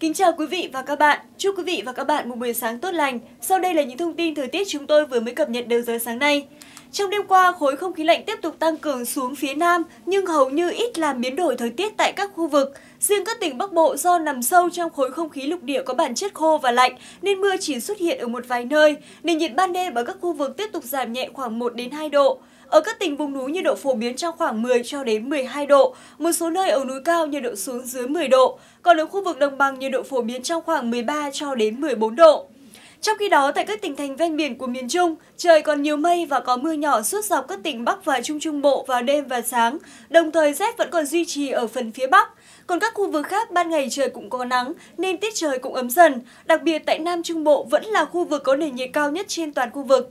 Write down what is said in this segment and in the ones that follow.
Kính chào quý vị và các bạn. Chúc quý vị và các bạn một buổi sáng tốt lành. Sau đây là những thông tin thời tiết chúng tôi vừa mới cập nhật đầu giờ sáng nay. Trong đêm qua, khối không khí lạnh tiếp tục tăng cường xuống phía Nam nhưng hầu như ít làm biến đổi thời tiết tại các khu vực. Riêng các tỉnh Bắc Bộ do nằm sâu trong khối không khí lục địa có bản chất khô và lạnh nên mưa chỉ xuất hiện ở một vài nơi. Nền nhiệt ban đêm ở các khu vực tiếp tục giảm nhẹ khoảng 1 đến 2 độ. Ở các tỉnh vùng núi nhiệt độ phổ biến trong khoảng 10 cho đến 12 độ, một số nơi ở núi cao nhiệt độ xuống dưới 10 độ, còn ở khu vực đồng bằng nhiệt độ phổ biến trong khoảng 13 cho đến 14 độ. Trong khi đó, tại các tỉnh thành ven biển của miền Trung, trời còn nhiều mây và có mưa nhỏ suốt dọc các tỉnh Bắc và Trung Trung Bộ vào đêm và sáng, đồng thời rét vẫn còn duy trì ở phần phía Bắc. Còn các khu vực khác ban ngày trời cũng có nắng nên tiết trời cũng ấm dần, đặc biệt tại Nam Trung Bộ vẫn là khu vực có nền nhiệt cao nhất trên toàn khu vực.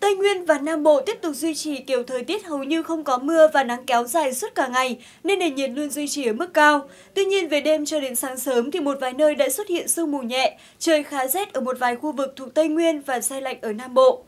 Tây Nguyên và Nam Bộ tiếp tục duy trì kiểu thời tiết hầu như không có mưa và nắng kéo dài suốt cả ngày, nên nền nhiệt luôn duy trì ở mức cao. Tuy nhiên, về đêm cho đến sáng sớm thì một vài nơi đã xuất hiện sương mù nhẹ, trời khá rét ở một vài khu vực thuộc Tây Nguyên và xe lạnh ở Nam Bộ.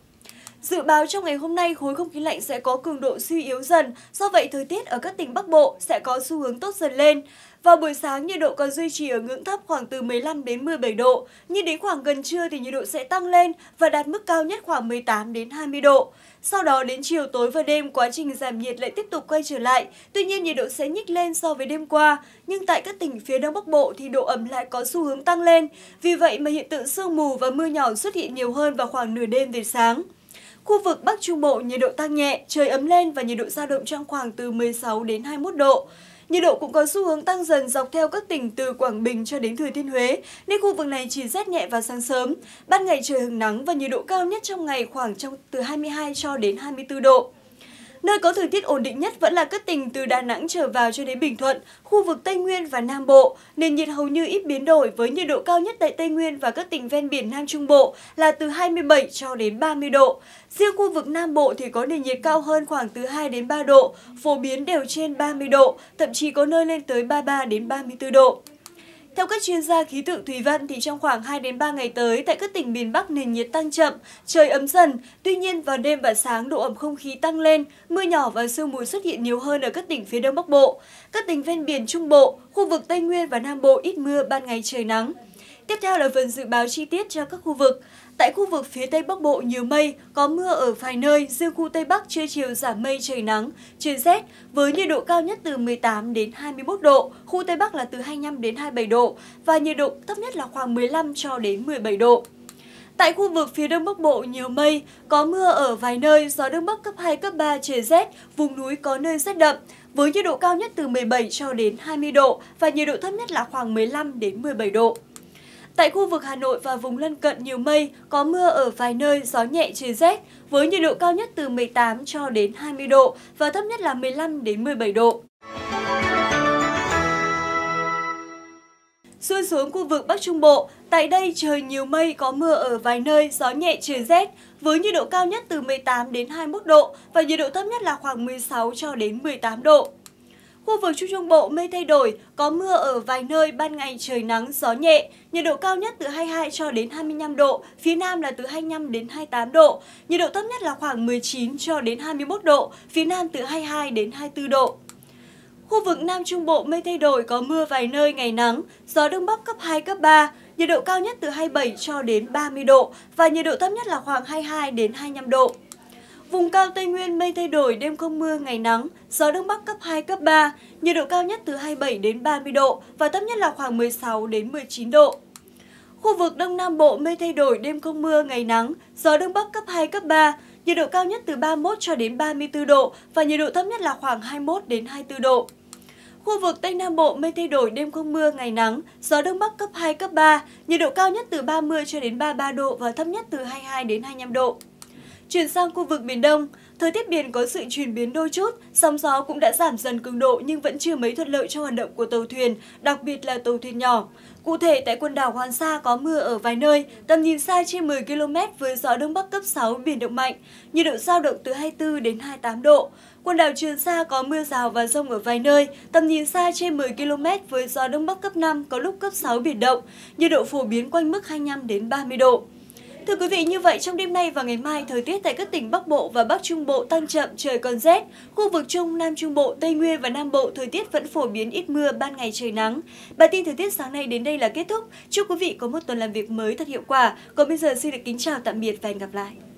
Dự báo trong ngày hôm nay, khối không khí lạnh sẽ có cường độ suy yếu dần, do vậy thời tiết ở các tỉnh Bắc Bộ sẽ có xu hướng tốt dần lên. Vào buổi sáng, nhiệt độ còn duy trì ở ngưỡng thấp khoảng từ 15 đến 17 độ, nhưng đến khoảng gần trưa thì nhiệt độ sẽ tăng lên và đạt mức cao nhất khoảng 18 đến 20 độ. Sau đó đến chiều tối và đêm, quá trình giảm nhiệt lại tiếp tục quay trở lại, tuy nhiên nhiệt độ sẽ nhích lên so với đêm qua, nhưng tại các tỉnh phía Đông Bắc Bộ thì độ ẩm lại có xu hướng tăng lên, vì vậy mà hiện tượng sương mù và mưa nhỏ xuất hiện nhiều hơn vào khoảng nửa đêm về sáng. Khu vực Bắc Trung Bộ nhiệt độ tăng nhẹ, trời ấm lên và nhiệt độ dao động trong khoảng từ 16 đến 21 độ. Nhiệt độ cũng có xu hướng tăng dần dọc theo các tỉnh từ Quảng Bình cho đến Thừa Thiên Huế, nên khu vực này chỉ rét nhẹ vào sáng sớm. Ban ngày trời hứng nắng và nhiệt độ cao nhất trong ngày khoảng trong từ 22 cho đến 24 độ. Nơi có thời tiết ổn định nhất vẫn là các tỉnh từ Đà Nẵng trở vào cho đến Bình Thuận, khu vực Tây Nguyên và Nam Bộ. Nền nhiệt hầu như ít biến đổi với nhiệt độ cao nhất tại Tây Nguyên và các tỉnh ven biển Nam Trung Bộ là từ 27 cho đến 30 độ. Riêng khu vực Nam Bộ thì có nền nhiệt cao hơn khoảng từ 2 đến 3 độ, phổ biến đều trên 30 độ, thậm chí có nơi lên tới 33 đến 34 độ. Theo các chuyên gia khí tượng Thủy Văn thì trong khoảng 2 đến 3 ngày tới tại các tỉnh miền Bắc nền nhiệt tăng chậm, trời ấm dần, tuy nhiên vào đêm và sáng độ ẩm không khí tăng lên, mưa nhỏ và sương mù xuất hiện nhiều hơn ở các tỉnh phía Đông Bắc Bộ. Các tỉnh ven biển Trung Bộ, khu vực Tây Nguyên và Nam Bộ ít mưa, ban ngày trời nắng. Tiếp theo là phần dự báo chi tiết cho các khu vực. Tại khu vực phía Tây Bắc Bộ nhiều mây, có mưa ở vài nơi, riêng khu Tây Bắc trưa chiều giảm mây trời nắng, trời rét với nhiệt độ cao nhất từ 18 đến 21 độ, khu Tây Bắc là từ 25 đến 27 độ và nhiệt độ thấp nhất là khoảng 15 cho đến 17 độ. Tại khu vực phía Đông Bắc Bộ nhiều mây, có mưa ở vài nơi, gió Đông Bắc cấp 2, cấp 3, trời rét, vùng núi có nơi rét đậm, với nhiệt độ cao nhất từ 17 cho đến 20 độ và nhiệt độ thấp nhất là khoảng 15 đến 17 độ. Tại khu vực Hà Nội và vùng lân cận nhiều mây, có mưa ở vài nơi, gió nhẹ trời rét, với nhiệt độ cao nhất từ 18 cho đến 20 độ và thấp nhất là 15 đến 17 độ. Xuôi xuống khu vực Bắc Trung Bộ, tại đây trời nhiều mây có mưa ở vài nơi, gió nhẹ trời rét, với nhiệt độ cao nhất từ 18 đến 21 độ và nhiệt độ thấp nhất là khoảng 16 cho đến 18 độ. Khu vực Trung Trung Bộ mây thay đổi, có mưa ở vài nơi, ban ngày trời nắng, gió nhẹ, nhiệt độ cao nhất từ 22 cho đến 25 độ, phía Nam là từ 25 đến 28 độ, nhiệt độ thấp nhất là khoảng 19 cho đến 21 độ, phía Nam từ 22 đến 24 độ. Khu vực Nam Trung Bộ mây thay đổi có mưa vài nơi ngày nắng, gió đông bắc cấp 2 cấp 3, nhiệt độ cao nhất từ 27 cho đến 30 độ và nhiệt độ thấp nhất là khoảng 22 đến 25 độ. Vùng cao Tây Nguyên mây thay đổi, đêm không mưa, ngày nắng, gió đông bắc cấp 2, cấp 3, nhiệt độ cao nhất từ 27 đến 30 độ và thấp nhất là khoảng 16 đến 19 độ. Khu vực Đông Nam Bộ mây thay đổi, đêm không mưa, ngày nắng, gió đông bắc cấp 2, cấp 3, nhiệt độ cao nhất từ 31 cho đến 34 độ và nhiệt độ thấp nhất là khoảng 21 đến 24 độ. Khu vực Tây Nam Bộ mây thay đổi, đêm không mưa, ngày nắng, gió đông bắc cấp 2, cấp 3, nhiệt độ cao nhất từ 30 cho đến 33 độ và thấp nhất từ 22 đến 25 độ. Chuyển sang khu vực Biển Đông, thời tiết biển có sự chuyển biến đôi chút, sóng gió cũng đã giảm dần cường độ nhưng vẫn chưa mấy thuận lợi cho hoạt động của tàu thuyền, đặc biệt là tàu thuyền nhỏ. Cụ thể, tại quần đảo Hoàng Sa có mưa ở vài nơi, tầm nhìn xa trên 10 km với gió đông bắc cấp 6 biển động mạnh, nhiệt độ giao động từ 24 đến 28 độ. Quần đảo Trường Sa có mưa rào và rông ở vài nơi, tầm nhìn xa trên 10 km với gió đông bắc cấp 5 có lúc cấp 6 biển động, nhiệt độ phổ biến quanh mức 25 đến 30 độ. Thưa quý vị, như vậy trong đêm nay và ngày mai, thời tiết tại các tỉnh Bắc Bộ và Bắc Trung Bộ tăng chậm, trời còn rét. Khu vực Trung, Nam Trung Bộ, Tây Nguyên và Nam Bộ thời tiết vẫn phổ biến ít mưa, ban ngày trời nắng. Bản tin thời tiết sáng nay đến đây là kết thúc. Chúc quý vị có một tuần làm việc mới thật hiệu quả. Còn bây giờ xin được kính chào tạm biệt và hẹn gặp lại.